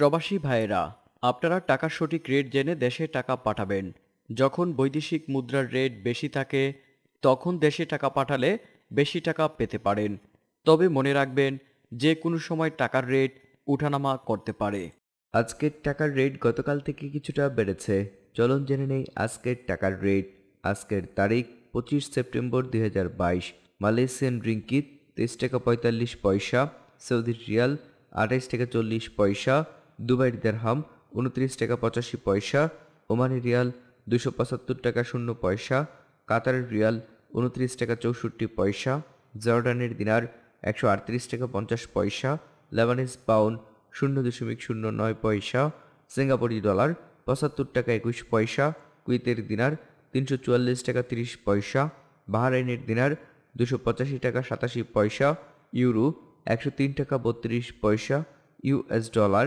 প্রবাসী ভাইয়েরা আপনারা টাকার সঠিক রেট জেনে দেশে টাকা পাঠাবেন যখন বৈদেশিক মুদ্রার রেট বেশি থাকে তখন দেশে টাকা পাঠালে বেশি টাকা পেতে পারেন তবে মনে রাখবেন যে কোনো সময় টাকার রেট উঠানামা করতে পারে আজকের টাকার রেট গতকাল থেকে কিছুটা বেড়েছে চলুন জেনে নেই আজকের টাকার রেট আজকের তারিখ পঁচিশ সেপ্টেম্বর দুই মালয়েশিয়ান রিঙ্কিত তেইশ টাকা পঁয়তাল্লিশ পয়সা সৌদি রিয়াল আঠাইশ টাকা চল্লিশ পয়সা দুবাইয়ের দেড়হাম উনত্রিশ টাকা পঁচাশি পয়সা ওমানি রিয়াল দুশো পঁচাত্তর টাকা শূন্য পয়সা কাতারের রিয়াল উনত্রিশ টাকা চৌষট্টি পয়সা জর্ডানের দিনার একশো আটত্রিশ টাকা পঞ্চাশ পয়সা লেবানিস পাউন শূন্য দশমিক শূন্য নয় পয়সা সিঙ্গাপুরি ডলার পঁচাত্তর টাকা একুশ পয়সা কুইতের দিনার তিনশো চুয়াল্লিশ টাকা তিরিশ পয়সা বাহারাইনের দিনার দুশো পঁচাশি টাকা সাতাশি পয়সা ইউরো একশো তিন টাকা বত্রিশ পয়সা ইউএস ডলার